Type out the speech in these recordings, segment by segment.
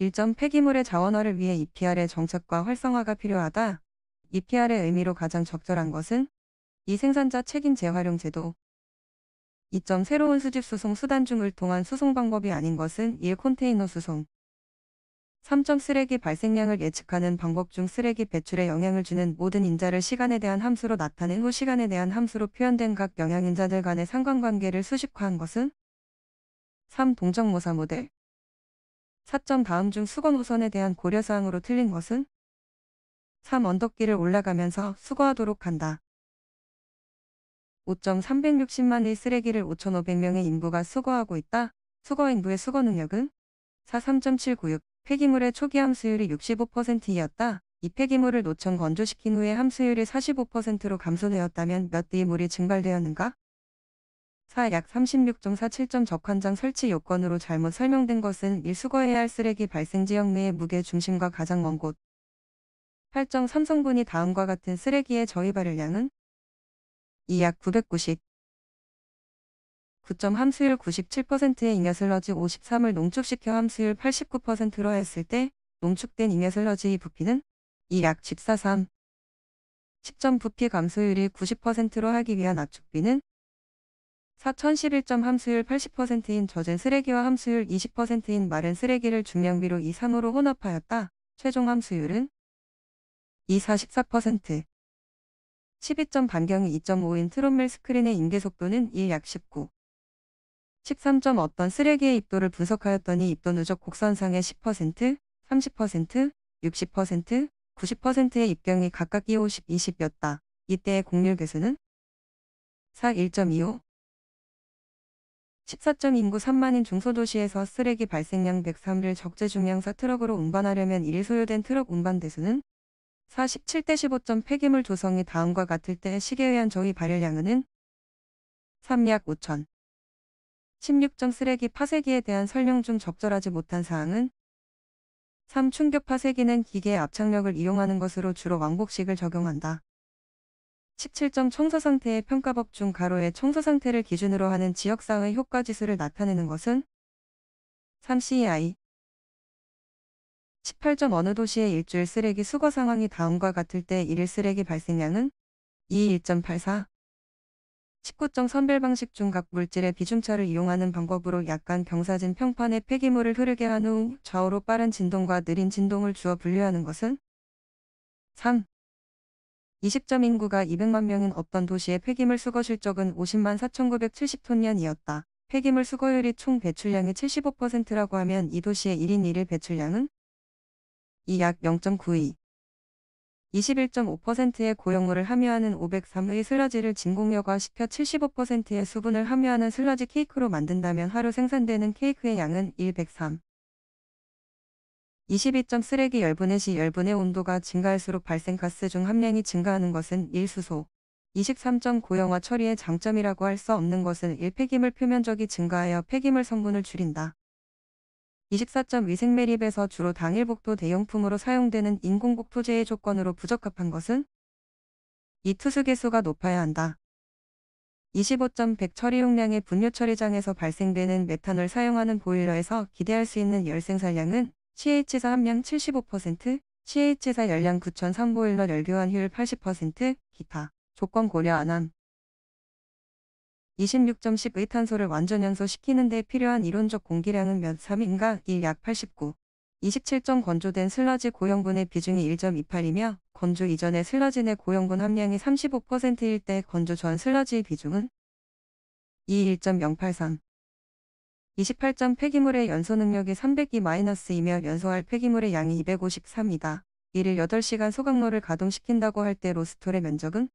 일정 폐기물의 자원화를 위해 EPR의 정책과 활성화가 필요하다. EPR의 의미로 가장 적절한 것은 이 생산자 책임 재활용 제도 2점 새로운 수집 수송 수단 중을 통한 수송 방법이 아닌 것은 1 컨테이너 수송 3 쓰레기 발생량을 예측하는 방법 중 쓰레기 배출에 영향을 주는 모든 인자를 시간에 대한 함수로 나타낸 후 시간에 대한 함수로 표현된 각 영향인자들 간의 상관관계를 수식화한 것은 3. 동정모사 모델 4점 다음 중수건우선에 대한 고려사항으로 틀린 것은 3. 언덕길을 올라가면서 수거하도록 한다. 5.360만의 쓰레기를 5,500명의 인구가 수거하고 있다. 수거 인구의 수거 능력은 4. 3.796 폐기물의 초기 함수율이 65%이었다. 이 폐기물을 노천 건조시킨 후에 함수율이 45%로 감소되었다면 몇 대의 물이 증발되었는가? 4약 36.47점 적환장 설치 요건으로 잘못 설명된 것은 일수거해야 할 쓰레기 발생 지역 내의 무게 중심과 가장 먼 곳. 8정 삼성분이 다음과 같은 쓰레기의 저희 발열량은 2약 990 9점 함수율 97%의 잉여슬러지 53을 농축시켜 함수율 89%로 했을 때 농축된 잉여슬러지의 부피는 2약 143 10점 부피 감소율이 90%로 하기 위한 압축비는 4011점 함수율 80%인 젖은 쓰레기와 함수율 20%인 마른 쓰레기를 중량비로 2, 3으로 혼합하였다. 최종 함수율은 2, 44%. 12점 반경이 2.5인 트롯밀 스크린의 임계 속도는 1, 약 19. 13점 어떤 쓰레기의 입도를 분석하였더니 입도 누적 곡선상의 10%, 30%, 60%, 90%의 입경이 각각 2, 50, 20이었다. 이때의 곡률 계수는 4, 1.25, 14점 인 3만인 중소도시에서 쓰레기 발생량 103를 적재 중량사 트럭으로 운반하려면 1일 소요된 트럭 운반 대수는 47대 1 5 폐기물 조성이 다음과 같을 때 시계의한 저위 발열량은 3약 5천 1 6 쓰레기 파쇄기에 대한 설명 중 적절하지 못한 사항은 3. 충격 파쇄기는 기계의 압착력을 이용하는 것으로 주로 왕복식을 적용한다. 17점 청소상태의 평가법 중 가로의 청소상태를 기준으로 하는 지역상의 효과지수를 나타내는 것은 3CI 18점 어느 도시의 일주일 쓰레기 수거 상황이 다음과 같을 때 1일 쓰레기 발생량은 2 1.84 19점 선별 방식 중 각 물질의 비중차를 이용하는 방법으로 약간 경사진 평판에 폐기물을 흐르게 한 후 좌우로 빠른 진동과 느린 진동을 주어 분류하는 것은 3. 2 0점 인구가 200만 명은 없던 도시의 폐기물 수거 실적은 50만 4,970톤년이었다. 폐기물 수거율이 총 배출량의 75%라고 하면 이 도시의 1인 1일 배출량은 이 약 0.92. 21.5%의 고형물을 함유하는 503의 슬러지를 진공여과시켜 75%의 수분을 함유하는 슬러지 케이크로 만든다면 하루 생산되는 케이크의 양은 103. 22점 쓰레기 열분해 시 열분의 온도가 증가할수록 발생가스 중 함량이 증가하는 것은 1수소, 23점 고형화 처리의 장점이라고 할 수 없는 것은 1폐기물 표면적이 증가하여 폐기물 성분을 줄인다. 24점 위생 매립에서 주로 당일 복도 대용품으로 사용되는 인공복 토제의 조건으로 부적합한 것은 이 투수 개수가 높아야 한다. 25.100 처리 용량의 분뇨 처리장에서 발생되는 메탄을 사용하는 보일러에서 기대할 수 있는 열생산량은 CH사 함량 75%, CH사 열량 9,000 보일러 열교환 효율 80%, 기타, 조건 고려 안함. 26.10의 탄소를 완전 연소시키는 데 필요한 이론적 공기량은 몇 3인가 1 약 89. 27점 건조된 슬러지 고형분의 비중이 1.28이며 건조 이전에 슬러지 내 고형분 함량이 35%일 때 건조 전 슬러지의 비중은 2 1.083. 2 8점 폐기물의 연소 능력이 302-이며 연소할 폐기물의 양이 253이다. 이를 8시간 소각로를 가동시킨다고 할 때 로스톨의 면적은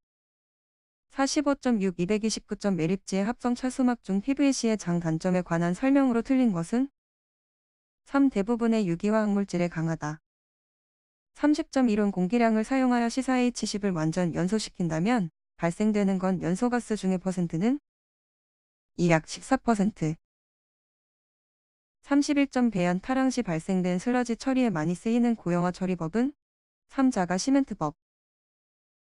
45.6, 229점 매립지의 합성 철수막 중 PVC의 장단점에 관한 설명으로 틀린 것은 3. 대부분의 유기화학 물질에 강하다. 30.1온 공기량을 사용하여 시사 h 1 0을 완전 연소시킨다면 발생되는 건 연소가스 중의 퍼센트는 이약 14%, 31점 배안 타랑 시 발생된 슬러지 처리에 많이 쓰이는 고형화 처리법은 3자가 시멘트법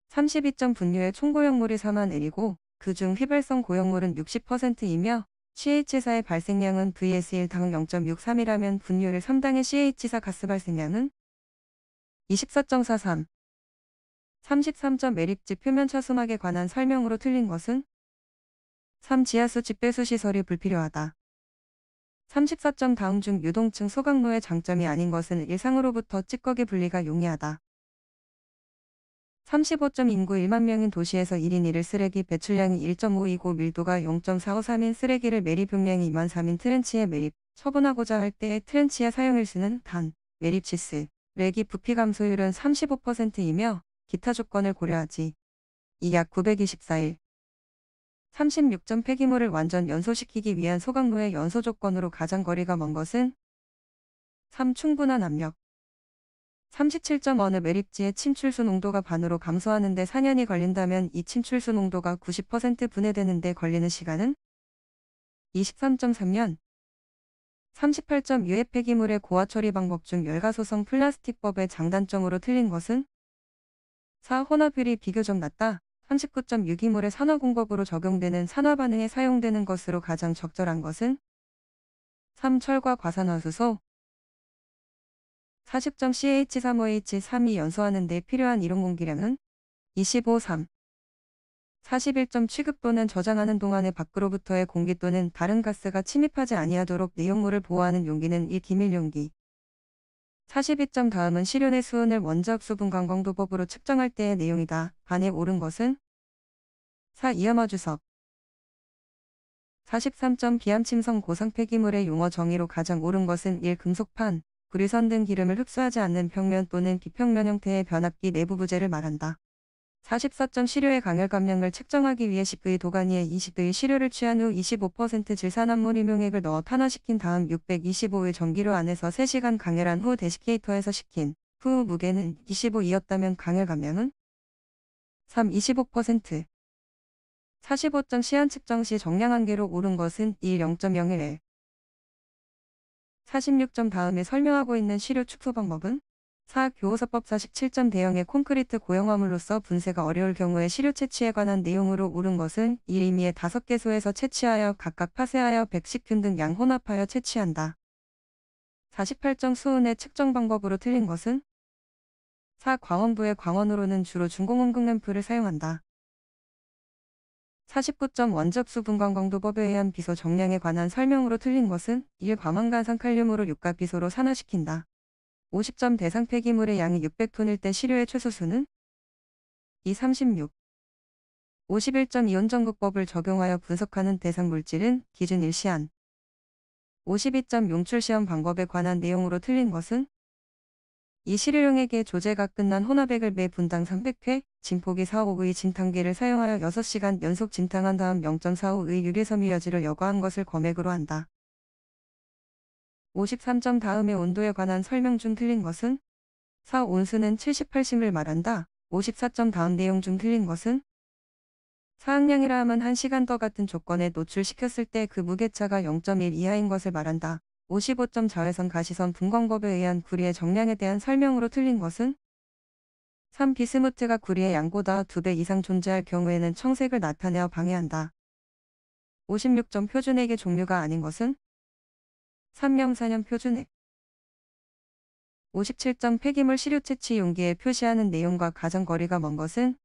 32점 분류의 총고형물이 4만 L이고 그 중 휘발성 고형물은 60%이며 CH사의 발생량은 VS1당 0.63이라면 분율 3당의 CH사 가스 발생량은 24.43 33점 매립지 표면 차수막에 관한 설명으로 틀린 것은 3. 지하수 집배수 시설이 불필요하다. 34점 다음 중 유동층 소각로의 장점이 아닌 것은 예상으로부터 찌꺼기 분리가 용이하다. 35점 인구 1만 명인 도시에서 1인 1을 쓰레기 배출량이 1.5이고 밀도가 0.453인 쓰레기를 매립 용량이 2만 3인 트렌치에 매립 처분하고자 할 때의 트렌치의 사용일수는 단 매립 치스렉기 부피 감소율은 35%이며 기타 조건을 고려하지. 이 약 924일 36점 폐기물을 완전 연소시키기 위한 소강로의 연소 조건으로 가장 거리가 먼 것은 3. 충분한 압력 37점 어느 매립지의 침출수 농도가 반으로 감소하는데 4년이 걸린다면 이 침출수 농도가 90% 분해되는데 걸리는 시간은 23.3년 38점 유해 폐기물의 고화 처리 방법 중 열가소성 플라스틱법의 장단점으로 틀린 것은 4. 혼합율이 비교적 낮다. 39.6이몰의 산화 공법으로 적용되는 산화 반응에 사용되는 것으로 가장 적절한 것은 3. 철과 과산화수소 40.CH3OH3이 연소하는 데 필요한 이론 공기량은 25.3 41점 취급 또는 저장하는 동안에 밖으로부터의 공기 또는 다른 가스가 침입하지 아니하도록 내용물을 보호하는 용기는 이 기밀용기. 42점 다음은 실온의 수온을 원적 자 수분 관광도법으로 측정할 때의 내용이다. 반에 옳은 것은 4. 이염어주석 4 3 비암침성 고성 폐기물의 용어 정의로 가장 옳은 것은 1. 금속판, 구류선 등 기름을 흡수하지 않는 평면 또는 비평면 형태의 변압기 내부 부재를 말한다. 4 4 시료의 강열 감량을 측정하기 위해 1 0의 도가니에 20도의 시료를 취한 후 25%질산암물이용액을 넣어 탄화시킨 다음 625의 전기로 안에서 3시간 강열한 후 데시케이터에서 식힌 후 무게는 25이었다면 강열 감량은? 3. 25% 45점 시한 측정 시 정량 한계로 오른 것은 1 0.01L. 46점 다음에 설명하고 있는 시료 축소 방법은 4. 교호서법 47점 대형의 콘크리트 고형화물로서 분쇄가 어려울 경우에 시료 채취에 관한 내용으로 옳은 것은 1임미의 5개소에서 채취하여 각각 파쇄하여 백식균등 양 혼합하여 채취한다. 48점 수은의 측정 방법으로 틀린 것은 4. 광원부의 광원으로는 주로 중공원극 램프를 사용한다. 49점 원접수 분광광도법에 의한 비소 정량에 관한 설명으로 틀린 것은 1. 광망간산 칼륨으로 육각 비소로 산화시킨다. 50점 대상 폐기물의 양이 600톤일 때 시료의 최소수는 2. 36. 51점 이온전극법을 적용하여 분석하는 대상 물질은 기준 일시한 52점 용출시험 방법에 관한 내용으로 틀린 것은 이시료용에게 조제가 끝난 혼합액을 매 분당 300회, 진폭이 4억의 진탕계를 사용하여 6시간 연속 진탕한 다음 0.45의 유리섬유 여지를 여과한 것을 검액으로 한다. 53점 다음의 온도에 관한 설명 중 틀린 것은 4 온수는 78심을 말한다. 54점 다음 내용 중 틀린 것은 사항량이라 함은 1시간 더 같은 조건에 노출시켰을 때 그 무게차가 0.1 이하인 것을 말한다. 55점 자외선 가시선 분광법에 의한 구리의 정량에 대한 설명으로 틀린 것은 3. 비스무트가 구리의 양보다 2배 이상 존재할 경우에는 청색을 나타내어 방해한다. 56점 표준액의 종류가 아닌 것은 3명사년 표준액 57점 폐기물 시료 채취 용기에 표시하는 내용과 가장 거리가 먼 것은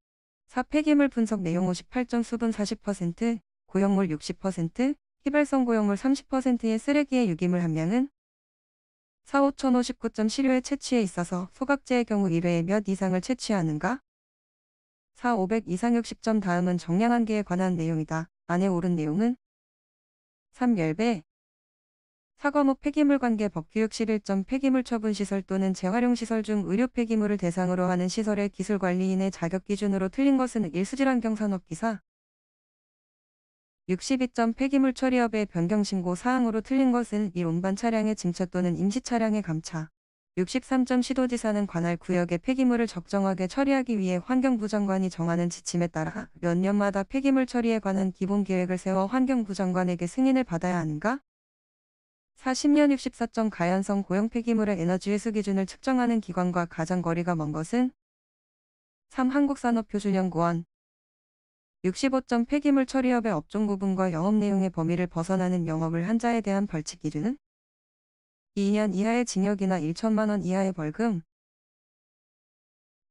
4. 폐기물 분석 내용 58점 수분 40%, 고형물 60%, 휘발성 고용물 30%의 쓰레기의 유기물 함량은 4 5 0 5 9 7회의 채취에 있어서 소각제의 경우 1회에 몇 이상을 채취하는가? 4 500 이상 60점 다음은 정량 한계에 관한 내용이다. 안에 오른 내용은 3 열배 사과목 폐기물 관계 법규 61점 폐기물 처분 시설 또는 재활용 시설 중 의료 폐기물을 대상으로 하는 시설의 기술관리인의 자격 기준으로 틀린 것은 일수질환경산업기사 62점 폐기물 처리업의 변경신고 사항으로 틀린 것은 이 운반 차량의 증차 또는 임시 차량의 감차. 63점 시도지사는 관할 구역의 폐기물을 적정하게 처리하기 위해 환경부 장관이 정하는 지침에 따라 몇 년마다 폐기물 처리에 관한 기본 계획을 세워 환경부 장관에게 승인을 받아야 하는가? 40년 64점 가연성 고형 폐기물의 에너지 회수 기준을 측정하는 기관과 가장 거리가 먼 것은 3. 한국산업표준연구원 65점 폐기물 처리업의 업종 구분과 영업 내용의 범위를 벗어나는 영업을 한 자에 대한 벌칙 1위는 2년 이하의 징역이나 1천만 원 이하의 벌금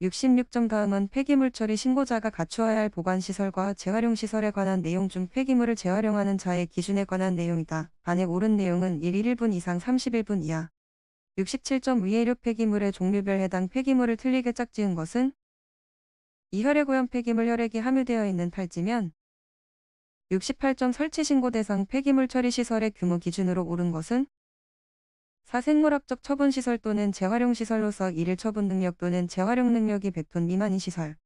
66점 다음은 폐기물 처리 신고자가 갖추어야 할 보관시설과 재활용시설에 관한 내용 중 폐기물을 재활용하는 자의 기준에 관한 내용이다. 반에 오른 내용은 1일 1분 이상 31분 이하 67점 위해류 폐기물의 종류별 해당 폐기물을 틀리게 짝지은 것은 이 혈액오염 폐기물 혈액이 함유되어 있는 팔찌면 68점 설치 신고 대상 폐기물 처리 시설의 규모 기준으로 오른 것은 사생물학적 처분 시설 또는 재활용 시설로서 이를 처분 능력 또는 재활용 능력이 100톤 미만인 시설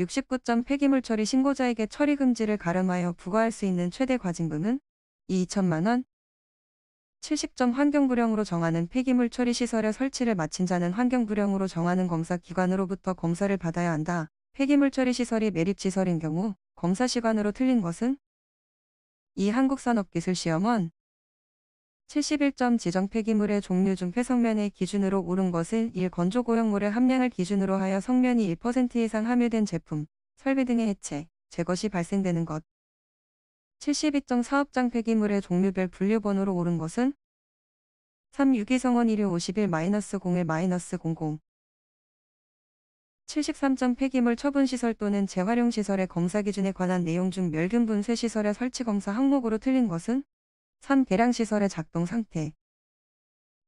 69점 폐기물 처리 신고자에게 처리 금지를 가름하여 부과할 수 있는 최대 과징금은 2천만 원, 7 0점 환경불량으로 정하는 폐기물 처리 시설의 설치를 마친 자는 환경불량으로 정하는 검사 기관으로부터 검사를 받아야 한다. 폐기물 처리 시설이 매립시설인 경우 검사 시간으로 틀린 것은 이 한국산업기술시험원 71점 지정 폐기물의 종류 중 폐성면의 기준으로 옳은 것은 1. 건조 고형물의 함량을 기준으로 하여 성면이 1% 이상 함유된 제품, 설비 등의 해체, 제것이 발생되는 것. 7 2 4억장 폐기물의 종류별 분류번호로 오른 것은 3 6기성원 1류 51-01-00 7 3 폐기물 처분시설 또는 재활용시설의 검사 기준에 관한 내용 중 멸균분쇄시설의 설치검사 항목으로 틀린 것은 3. 계량시설의 작동 상태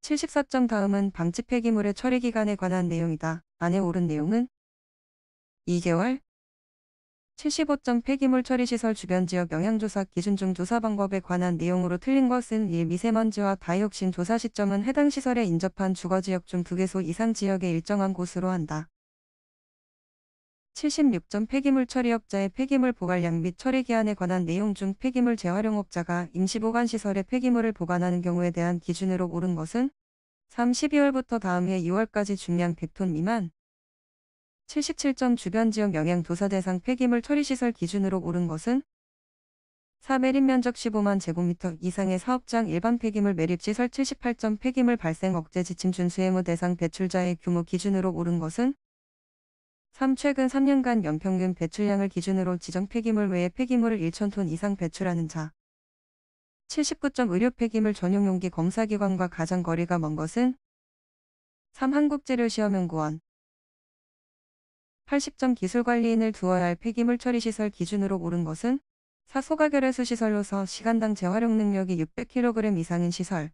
74점 다음은 방치 폐기물의 처리 기간에 관한 내용이다. 안에 오른 내용은 2개월, 75점 폐기물 처리시설 주변 지역 영향조사 기준 중 조사 방법에 관한 내용으로 틀린 것은 이 미세먼지와 다이옥신 조사 시점은 해당 시설에 인접한 주거지역 중 2개소 이상 지역의 일정한 곳으로 한다. 76점 폐기물 처리업자의 폐기물 보관량 및 처리 기한에 관한 내용 중 폐기물 재활용업자가 임시보관시설에 폐기물을 보관하는 경우에 대한 기준으로 옳은 것은 3 2월부터 다음 해 2월까지 중량 100톤 미만, 7 7점 주변 지역 영양 도사 대상 폐기물 처리시설 기준으로 오른 것은 4매립 면적 15만 제곱미터 이상의 사업장 일반 폐기물 매립시설 78점 폐기물 발생 억제 지침 준수의무 대상 배출자의 규모 기준으로 오른 것은 3. 최근 3년간 연평균 배출량을 기준으로 지정 폐기물 외에 폐기물을 1,000톤 이상 배출하는 자 79점 의료 폐기물 전용 용기 검사기관과 가장 거리가 먼 것은 3. 한국재료시험연구원 80점 기술관리인을 두어야 할 폐기물 처리시설 기준으로 오른 것은 사소가결의수 시설로서 시간당 재활용 능력이 600kg 이상인 시설,